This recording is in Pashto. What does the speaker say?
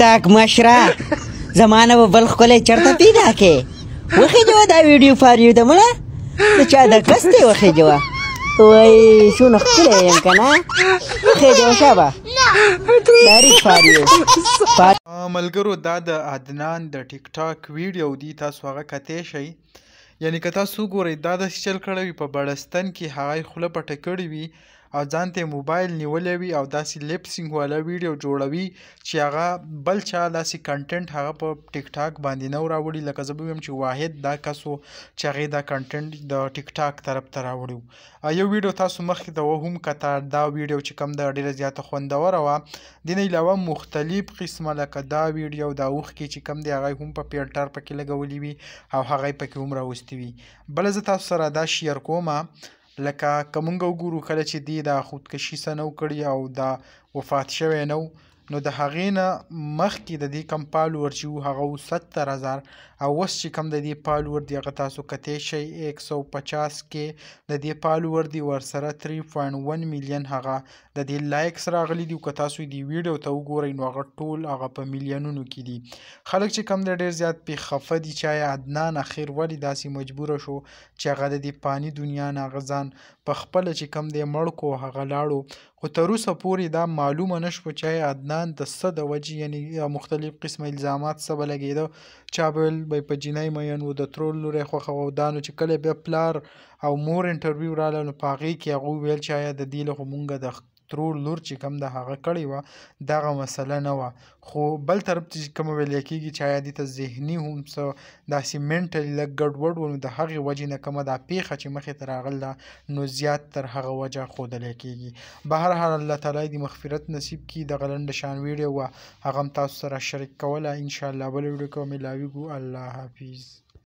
تاک مشره زمانه به بل ښکلی چېرته پیدا کې وخېجوه دا ویډیو فار یو د مړه د چا د کس دی وخېجوه وای څونه ښکلی یم که نه وخېجوه شابه ملګرو دا د عدنان د ټیک ټاک ویډیو دی تاسو هغه کتی شئ یعنی که تاسو ګورئ دا د چل کړی وي په بړستن کې هغه یې خوله پټه کړې وي او ځان ته موبایل نیولې وي او داسې لپسینګ والا ویډیو جوړوي چې هغه بل چا لاسې کنټنټ هغه په ټیک ټاک باندې نو راوړي لکه زه به ویم چې واحد دا کسو چې هغه دا کنټنټ د ټیک ټاک طرف ته راوړي یو ویډیو تاسو مخکې ته هم کتار دا ویډیو چې کم د ډیره زیاته خوندور و دین علاوه مختلف قسمه لکه دا ویډیو دا وخ کې چې کم دی هغه هم په پیلټر پکې لګولې وي او هغه پکې هم راوستي وي بل زه تاسو سره دا شیر کومه لکه که موږ وګورو کله چې دې دا خودکشي څه نه کړي او دا وفات شوی نه نو د هغې نه مخکې د دې کم پالور چې وو هغه و ستر هزار او اوس چې کم د دې پالور دی هغه تاسو کتی شئ ایک سو پچاس کې د دې پالور دی ورسره تھری پوینټ ون میلیون هغه د دې لایکس راغلي دي که تاسو دې ویډیو ته وګورئ نو هغه ټول هغه په میلیونونو کې دي خلک چې کم د ډېر زیات پې خفه دي چای عدنان اخیر ولې داسې مجبوره شو چې هغه د دې پانی دنیا نه هغه ځان په خپله چې کم دی مړ کو هغه لاړو خو تر اوسه پورې دا معلومه نشوه چې عدنان د څه د وجې یعنی مختلف قسم الزامات څه به لګېده چا به ویل به په جنۍ مین و د ترور لوری خوښه و دا نو چې کله بیا پلار او مور انټرویو راله نو په هغې کې هغوی ویل چې آیا د دې له خو مونږ د ترور لور چې کوم د هغه کړې وه دغه مسله نه وه خو بل طرف ته چې کوم ویل کېږي چې آیا دې ته ذهني هم څه داسې منټلي لږ ګډوډ و نو د هغې وجې نه کومه دا پیښه چې مخې ته راغله نو زیات تر هغه وجه ښودلی کېږي به هر حال الله تعالی د مغفرت نصیب کړي دغه لنډه شان ویډیو وه هغه هم تاسو سره شریک کوله انشاءالله بله ویډیو کې به مې لاویږو الله حافظ